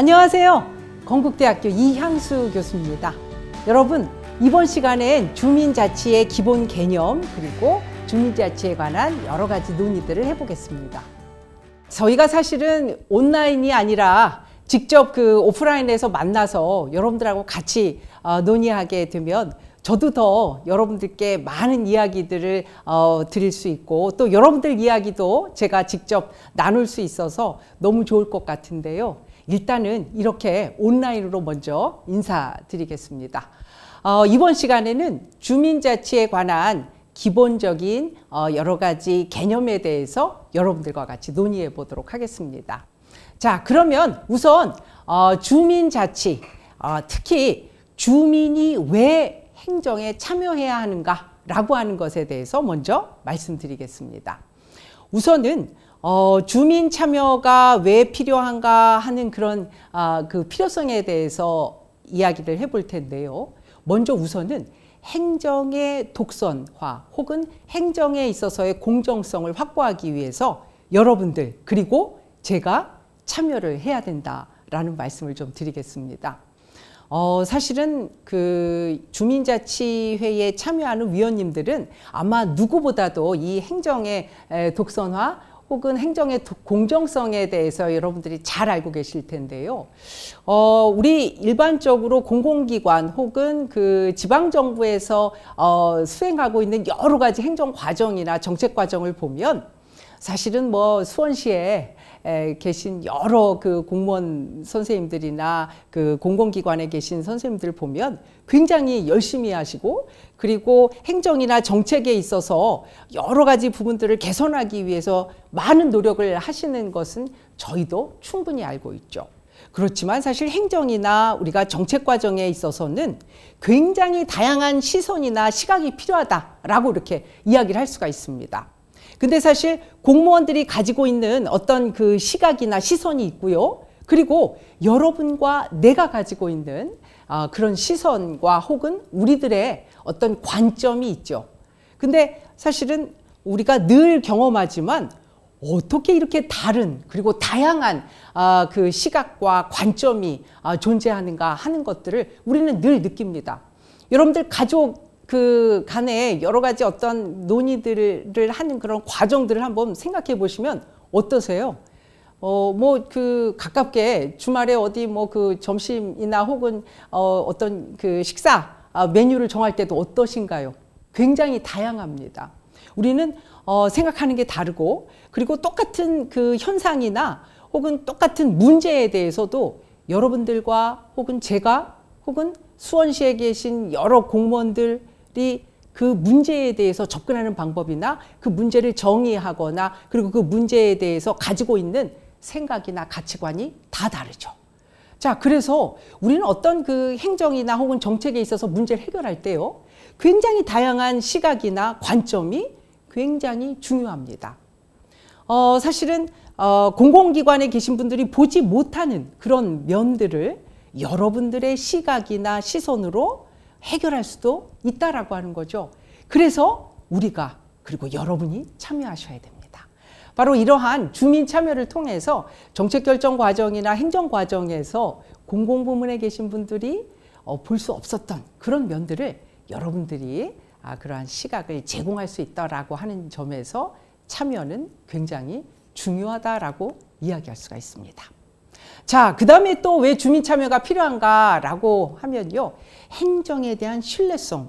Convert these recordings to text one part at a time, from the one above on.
안녕하세요. 건국대학교 이향수 교수입니다. 여러분, 이번 시간엔 주민자치의 기본 개념 그리고 주민자치에 관한 여러 가지 논의들을 해보겠습니다. 저희가 사실은 온라인이 아니라 직접 그 오프라인에서 만나서 여러분들하고 같이 어, 논의하게 되면 저도 더 여러분들께 많은 이야기들을 어, 드릴 수 있고 또 여러분들 이야기도 제가 직접 나눌 수 있어서 너무 좋을 것 같은데요. 일단은 이렇게 온라인으로 먼저 인사드리겠습니다. 어, 이번 시간에는 주민자치에 관한 기본적인 어, 여러 가지 개념에 대해서 여러분들과 같이 논의해 보도록 하겠습니다. 자, 그러면 우선 어, 주민자치, 어, 특히 주민이 왜 행정에 참여해야 하는가라고 하는 것에 대해서 먼저 말씀드리겠습니다. 우선은 어, 주민 참여가 왜 필요한가 하는 그런 아, 그 필요성에 대해서 이야기를 해볼 텐데요. 먼저 우선은 행정의 독선화 혹은 행정에 있어서의 공정성을 확보하기 위해서 여러분들 그리고 제가 참여를 해야 된다라는 말씀을 좀 드리겠습니다. 어, 사실은 그 주민자치회에 참여하는 위원님들은 아마 누구보다도 이 행정의 독선화 혹은 행정의 공정성에 대해서 여러분들이 잘 알고 계실 텐데요. 어, 우리 일반적으로 공공기관 혹은 그 지방정부에서 어, 수행하고 있는 여러 가지 행정 과정이나 정책 과정을 보면 사실은 뭐 수원시에 계신 여러 그 공무원 선생님들이나 그 공공기관에 계신 선생님들 을 보면 굉장히 열심히 하시고 그리고 행정이나 정책에 있어서 여러 가지 부분들을 개선하기 위해서 많은 노력을 하시는 것은 저희도 충분히 알고 있죠. 그렇지만 사실 행정이나 우리가 정책 과정에 있어서는 굉장히 다양한 시선이나 시각이 필요하다라고 이렇게 이야기를 할 수가 있습니다. 근데 사실 공무원들이 가지고 있는 어떤 그 시각이나 시선이 있고요. 그리고 여러분과 내가 가지고 있는 아, 그런 시선과 혹은 우리들의 어떤 관점이 있죠. 근데 사실은 우리가 늘 경험하지만 어떻게 이렇게 다른 그리고 다양한 아, 그 시각과 관점이 아, 존재하는가 하는 것들을 우리는 늘 느낍니다. 여러분들 가족 그 간에 여러 가지 어떤 논의들을 하는 그런 과정들을 한번 생각해 보시면 어떠세요? 어, 뭐, 그, 가깝게 주말에 어디 뭐 그 점심이나 혹은 어, 어떤 그 식사 아, 메뉴를 정할 때도 어떠신가요? 굉장히 다양합니다. 우리는 어, 생각하는 게 다르고 그리고 똑같은 그 현상이나 혹은 똑같은 문제에 대해서도 여러분들과 혹은 제가 혹은 수원시에 계신 여러 공무원들 사람들이 그 문제에 대해서 접근하는 방법이나 그 문제를 정의하거나 그리고 그 문제에 대해서 가지고 있는 생각이나 가치관이 다 다르죠. 자, 그래서 우리는 어떤 그 행정이나 혹은 정책에 있어서 문제를 해결할 때요. 굉장히 다양한 시각이나 관점이 굉장히 중요합니다. 어, 사실은 어, 공공기관에 계신 분들이 보지 못하는 그런 면들을 여러분들의 시각이나 시선으로 해결할 수도 있다라고 하는 거죠. 그래서 우리가 그리고 여러분이 참여하셔야 됩니다. 바로 이러한 주민 참여를 통해서 정책 결정 과정이나 행정 과정에서 공공부문에 계신 분들이 어, 볼수 없었던 그런 면들을 여러분들이 아, 그러한 시각을 제공할 수 있다라고 하는 점에서 참여는 굉장히 중요하다라고 이야기할 수가 있습니다. 자, 그 다음에 또 왜 주민 참여가 필요한가라고 하면요. 행정에 대한 신뢰성을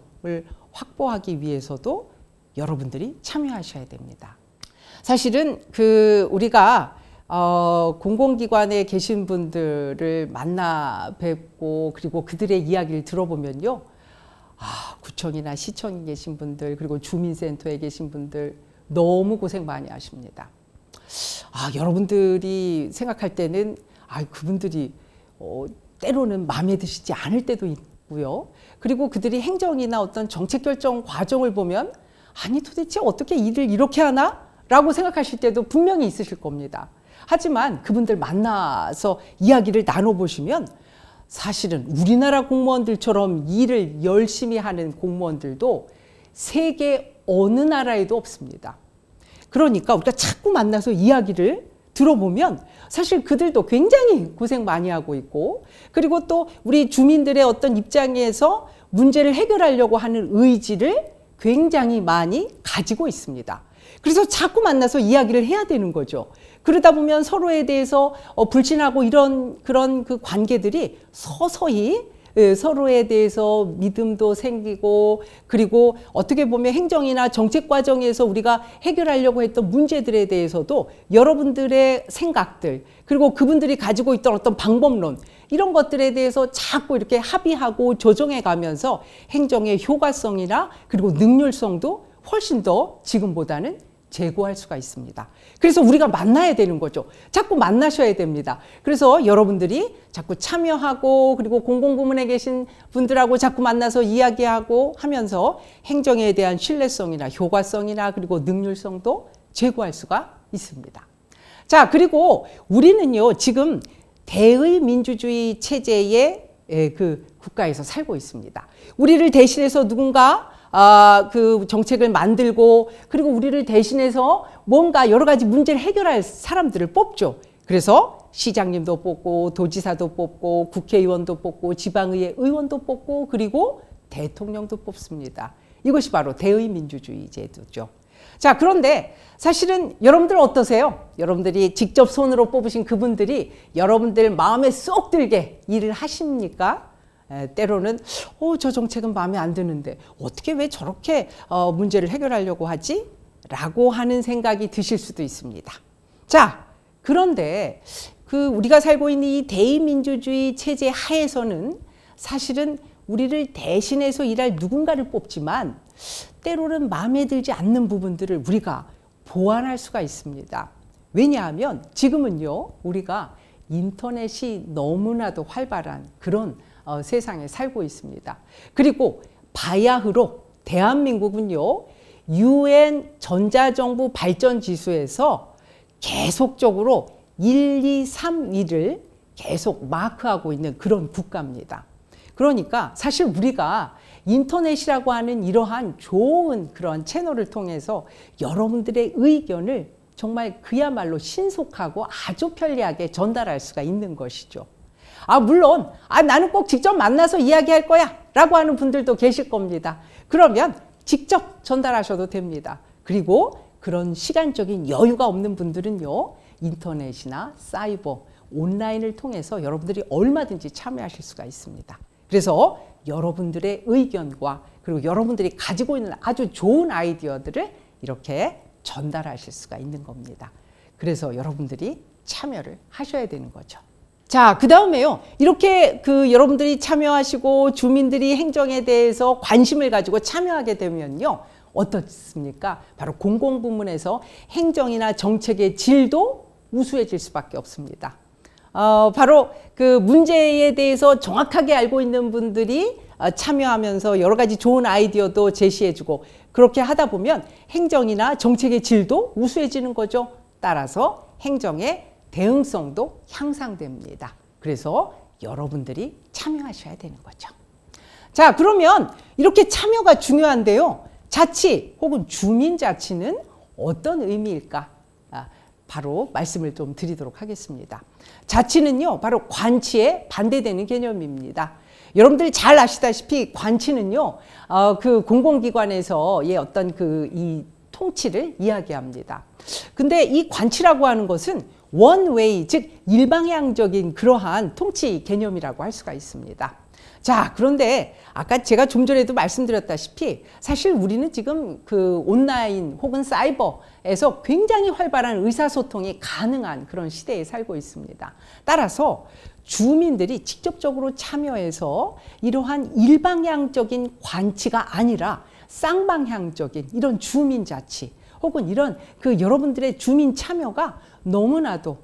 확보하기 위해서도 여러분들이 참여하셔야 됩니다. 사실은 그 우리가 어, 공공기관에 계신 분들을 만나 뵙고 그리고 그들의 이야기를 들어보면요. 아, 구청이나 시청에 계신 분들 그리고 주민센터에 계신 분들 너무 고생 많이 하십니다. 아, 여러분들이 생각할 때는 아, 그분들이 어, 때로는 마음에 드시지 않을 때도 있고요. 그리고 그들이 행정이나 어떤 정책 결정 과정을 보면 아니 도대체 어떻게 일을 이렇게 하나? 라고 생각하실 때도 분명히 있으실 겁니다. 하지만 그분들 만나서 이야기를 나눠보시면 사실은 우리나라 공무원들처럼 일을 열심히 하는 공무원들도 세계 어느 나라에도 없습니다. 그러니까 우리가 자꾸 만나서 이야기를 들어보면 사실 그들도 굉장히 고생 많이 하고 있고 그리고 또 우리 주민들의 어떤 입장에서 문제를 해결하려고 하는 의지를 굉장히 많이 가지고 있습니다. 그래서 자꾸 만나서 이야기를 해야 되는 거죠. 그러다 보면 서로에 대해서 어, 불신하고 이런 그런 그 관계들이 서서히 예, 서로에 대해서 믿음도 생기고 그리고 어떻게 보면 행정이나 정책 과정에서 우리가 해결하려고 했던 문제들에 대해서도 여러분들의 생각들 그리고 그분들이 가지고 있던 어떤 방법론 이런 것들에 대해서 자꾸 이렇게 합의하고 조정해 가면서 행정의 효과성이나 그리고 능률성도 훨씬 더 지금보다는 제거할 수가 있습니다. 그래서 우리가 만나야 되는 거죠. 자꾸 만나셔야 됩니다. 그래서 여러분들이 자꾸 참여하고 그리고 공공부문에 계신 분들하고 자꾸 만나서 이야기하고 하면서 행정에 대한 신뢰성이나 효과성이나 그리고 능률성도 제고할 수가 있습니다. 자, 그리고 우리는요, 지금 대의 민주주의 체제의 그 국가에서 살고 있습니다. 우리를 대신해서 누군가 아, 그 정책을 만들고 그리고 우리를 대신해서 뭔가 여러 가지 문제를 해결할 사람들을 뽑죠. 그래서 시장님도 뽑고 도지사도 뽑고 국회의원도 뽑고 지방의회 의원도 뽑고 그리고 대통령도 뽑습니다. 이것이 바로 대의민주주의 제도죠. 자 그런데 사실은 여러분들 어떠세요? 여러분들이 직접 손으로 뽑으신 그분들이 여러분들 마음에 쏙 들게 일을 하십니까? 때로는 어, 저 정책은 마음에 안 드는데 어떻게 왜 저렇게 어, 문제를 해결하려고 하지? 라고 하는 생각이 드실 수도 있습니다. 자, 그런데 그 우리가 살고 있는 이 대의민주주의 체제 하에서는 사실은 우리를 대신해서 일할 누군가를 뽑지만 때로는 마음에 들지 않는 부분들을 우리가 보완할 수가 있습니다. 왜냐하면 지금은요, 우리가 인터넷이 너무나도 활발한 그런 어, 세상에 살고 있습니다. 그리고 바야흐로 대한민국은요. 유엔 전자정부 발전지수에서 계속적으로 1, 2, 3, 2를 계속 마크하고 있는 그런 국가입니다. 그러니까 사실 우리가 인터넷이라고 하는 이러한 좋은 그런 채널을 통해서 여러분들의 의견을 정말 그야말로 신속하고 아주 편리하게 전달할 수가 있는 것이죠. 아 물론 아 나는 꼭 직접 만나서 이야기할 거야 라고 하는 분들도 계실 겁니다. 그러면 직접 전달하셔도 됩니다. 그리고 그런 시간적인 여유가 없는 분들은요. 인터넷이나 사이버, 온라인을 통해서 여러분들이 얼마든지 참여하실 수가 있습니다. 그래서 여러분들의 의견과 그리고 여러분들이 가지고 있는 아주 좋은 아이디어들을 이렇게 전달하실 수가 있는 겁니다. 그래서 여러분들이 참여를 하셔야 되는 거죠. 자, 그 다음에요. 이렇게 그 여러분들이 참여하시고 주민들이 행정에 대해서 관심을 가지고 참여하게 되면요. 어떻습니까? 바로 공공 부문에서 행정이나 정책의 질도 우수해질 수밖에 없습니다. 어, 바로 그 문제에 대해서 정확하게 알고 있는 분들이 어, 참여하면서 여러 가지 좋은 아이디어도 제시해주고 그렇게 하다 보면 행정이나 정책의 질도 우수해지는 거죠. 따라서 행정의 대응성도 향상됩니다. 그래서 여러분들이 참여하셔야 되는 거죠. 자 그러면 이렇게 참여가 중요한데요. 자치 혹은 주민자치는 어떤 의미일까? 아, 바로 말씀을 좀 드리도록 하겠습니다. 자치는요 바로 관치에 반대되는 개념입니다. 여러분들 잘 아시다시피 관치는요 어, 그 공공기관에서의 예, 어떤 그 이 통치를 이야기합니다. 근데 이 관치라고 하는 것은 원웨이 즉 일방향적인 그러한 통치 개념이라고 할 수가 있습니다. 자, 그런데 아까 제가 좀 전에도 말씀드렸다시피 사실 우리는 지금 그 온라인 혹은 사이버에서 굉장히 활발한 의사소통이 가능한 그런 시대에 살고 있습니다. 따라서 주민들이 직접적으로 참여해서 이러한 일방향적인 관치가 아니라 쌍방향적인 이런 주민 자치 혹은 이런 그 여러분들의 주민 참여가 너무나도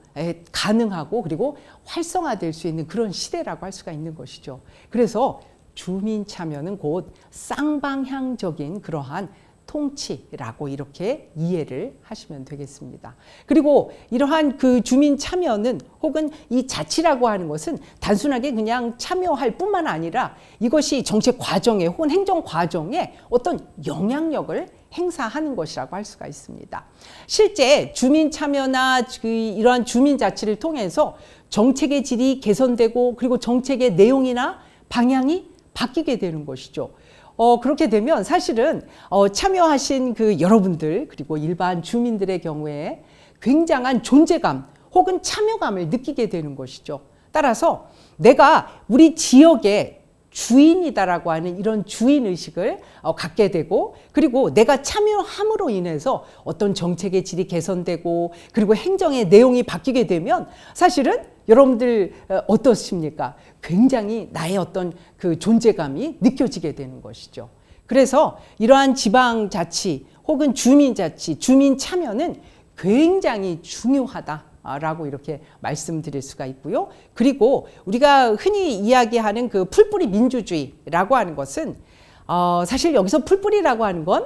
가능하고 그리고 활성화될 수 있는 그런 시대라고 할 수가 있는 것이죠. 그래서 주민 참여는 곧 쌍방향적인 그러한 통치라고 이렇게 이해를 하시면 되겠습니다. 그리고 이러한 그 주민 참여는 혹은 이 자치라고 하는 것은 단순하게 그냥 참여할 뿐만 아니라 이것이 정책 과정에 혹은 행정 과정에 어떤 영향력을 행사하는 것이라고 할 수가 있습니다. 실제 주민 참여나 그 이러한 주민 자치를 통해서 정책의 질이 개선되고 그리고 정책의 내용이나 방향이 바뀌게 되는 것이죠. 어, 그렇게 되면 사실은 어, 참여하신 그 여러분들 그리고 일반 주민들의 경우에 굉장한 존재감 혹은 참여감을 느끼게 되는 것이죠. 따라서 내가 우리 지역의 주인이다라고 하는 이런 주인 의식을 어, 갖게 되고 그리고 내가 참여함으로 인해서 어떤 정책의 질이 개선되고 그리고 행정의 내용이 바뀌게 되면 사실은 여러분들 어, 어떻습니까? 굉장히 나의 어떤 그 존재감이 느껴지게 되는 것이죠. 그래서 이러한 지방자치 혹은 주민자치, 주민 참여는 굉장히 중요하다라고 이렇게 말씀드릴 수가 있고요. 그리고 우리가 흔히 이야기하는 그 풀뿌리 민주주의라고 하는 것은 어, 사실 여기서 풀뿌리라고 하는 건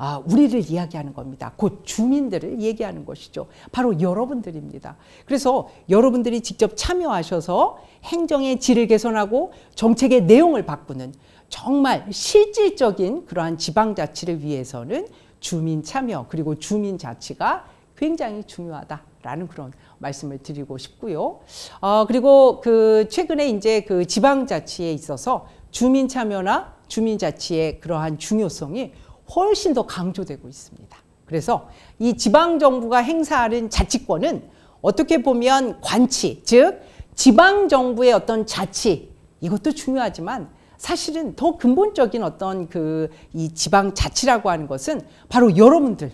아, 우리를 이야기하는 겁니다. 곧 주민들을 얘기하는 것이죠. 바로 여러분들입니다. 그래서 여러분들이 직접 참여하셔서 행정의 질을 개선하고 정책의 내용을 바꾸는 정말 실질적인 그러한 지방자치를 위해서는 주민 참여 그리고 주민 자치가 굉장히 중요하다라는 그런 말씀을 드리고 싶고요. 어, 그리고 그 최근에 이제 그 지방자치에 있어서 주민 참여나 주민자치의 그러한 중요성이 훨씬 더 강조되고 있습니다. 그래서 이 지방정부가 행사하는 자치권은 어떻게 보면 관치, 즉 지방정부의 어떤 자치, 이것도 중요하지만 사실은 더 근본적인 어떤 그 이 지방 자치라고 하는 것은 바로 여러분들,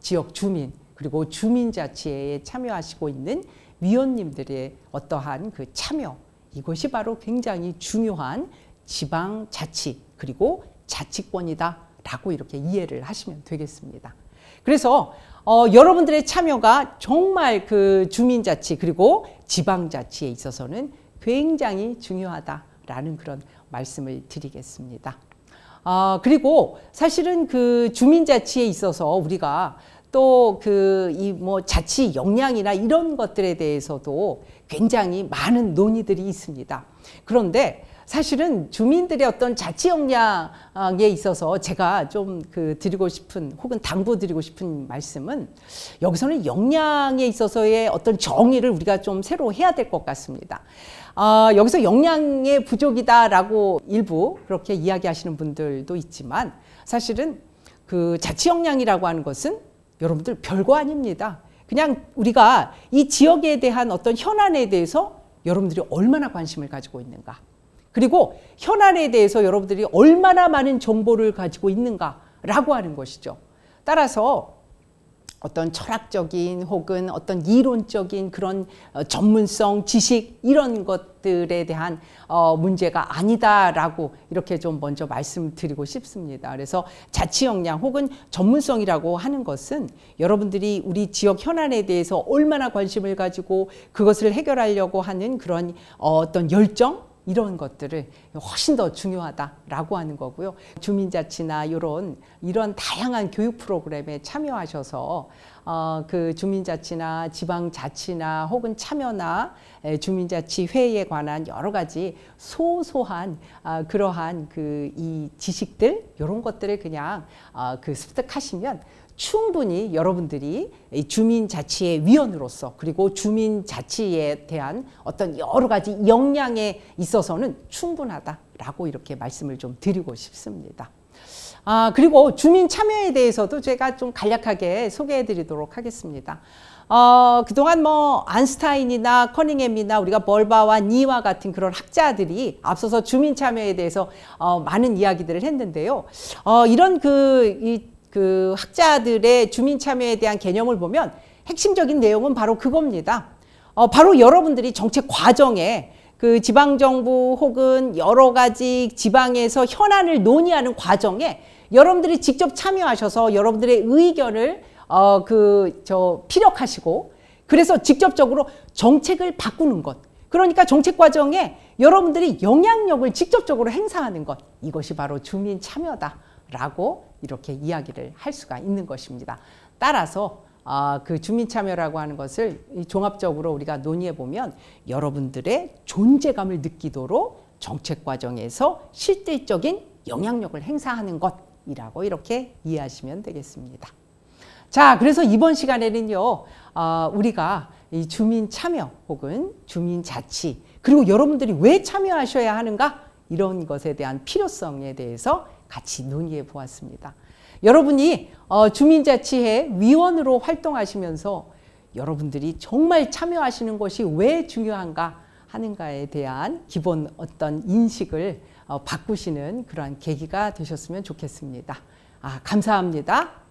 지역 주민, 그리고 주민자치에 참여하시고 있는 위원님들의 어떠한 그 참여, 이것이 바로 굉장히 중요한 지방 자치, 그리고 자치권이다 라고 이렇게 이해를 하시면 되겠습니다. 그래서 어, 여러분들의 참여가 정말 그 주민자치 그리고 지방자치에 있어서는 굉장히 중요하다라는 그런 말씀을 드리겠습니다. 아, 그리고 사실은 그 주민자치에 있어서 우리가 또 그 이 뭐 자치 역량이나 이런 것들에 대해서도 굉장히 많은 논의들이 있습니다. 그런데 사실은 주민들의 어떤 자치 역량에 있어서 제가 좀 그 드리고 싶은 혹은 당부 드리고 싶은 말씀은 여기서는 역량에 있어서의 어떤 정의를 우리가 좀 새로 해야 될 것 같습니다. 어, 여기서 역량의 부족이다라고 일부 그렇게 이야기하시는 분들도 있지만 사실은 그 자치 역량이라고 하는 것은 여러분들 별거 아닙니다. 그냥 우리가 이 지역에 대한 어떤 현안에 대해서 여러분들이 얼마나 관심을 가지고 있는가. 그리고 현안에 대해서 여러분들이 얼마나 많은 정보를 가지고 있는가라고 하는 것이죠. 따라서 어떤 철학적인 혹은 어떤 이론적인 그런 어, 전문성, 지식 이런 것들에 대한 어, 문제가 아니다라고 이렇게 좀 먼저 말씀드리고 싶습니다. 그래서 자치 역량 혹은 전문성이라고 하는 것은 여러분들이 우리 지역 현안에 대해서 얼마나 관심을 가지고 그것을 해결하려고 하는 그런 어, 어떤 열정 이런 것들을 훨씬 더 중요하다라고 하는 거고요. 주민자치나 이런 이런 다양한 교육 프로그램에 참여하셔서 어, 그 주민자치나 지방자치나 혹은 참여나 주민자치회에 관한 여러 가지 소소한 아, 그러한 그 이 지식들 이런 것들을 그냥 아, 그 습득하시면 충분히 여러분들이 주민자치의 위원으로서 그리고 주민자치에 대한 어떤 여러 가지 역량에 있어서는 충분하다라고 이렇게 말씀을 좀 드리고 싶습니다. 아, 그리고 주민 참여에 대해서도 제가 좀 간략하게 소개해 드리도록 하겠습니다. 어, 그동안 뭐 안스타인이나 커닝햄이나 우리가 벌바와 니와 같은 그런 학자들이 앞서서 주민 참여에 대해서 어, 많은 이야기들을 했는데요. 어, 이런 그이 그 학자들의 주민 참여에 대한 개념을 보면 핵심적인 내용은 바로 그겁니다. 어, 바로 여러분들이 정책 과정에 그 지방정부 혹은 여러 가지 지방에서 현안을 논의하는 과정에 여러분들이 직접 참여하셔서 여러분들의 의견을 어, 그, 저, 피력하시고 그래서 직접적으로 정책을 바꾸는 것. 그러니까 정책 과정에 여러분들이 영향력을 직접적으로 행사하는 것. 이것이 바로 주민 참여다. 라고 이렇게 이야기를 할 수가 있는 것입니다. 따라서 아, 그 주민참여라고 하는 것을 종합적으로 우리가 논의해 보면 여러분들의 존재감을 느끼도록 정책 과정에서 실질적인 영향력을 행사하는 것이라고 이렇게 이해하시면 되겠습니다. 자, 그래서 이번 시간에는요, 아, 우리가 이 주민 참여 혹은 주민 자치 그리고 여러분들이 왜 참여하셔야 하는가 이런 것에 대한 필요성에 대해서 같이 논의해 보았습니다. 여러분이 어, 주민자치회 위원으로 활동하시면서 여러분들이 정말 참여하시는 것이 왜 중요한가 하는가에 대한 기본 어떤 인식을 어, 바꾸시는 그러한 계기가 되셨으면 좋겠습니다. 아, 감사합니다.